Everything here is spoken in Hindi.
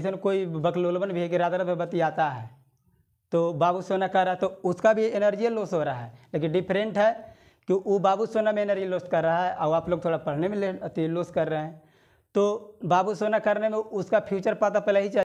ऐसा कोई बकलोलबन भी है कि राधा भगवती आता है तो बाबू सोना कर रहा है तो उसका भी एनर्जी लॉस हो रहा है लेकिन डिफरेंट है कि वो बाबू सोना में एनर्जी लॉस कर रहा है और आप लोग थोड़ा पढ़ने में लॉस कर रहे हैं तो बाबू सोना करने में उसका फ्यूचर पता तो पहले ही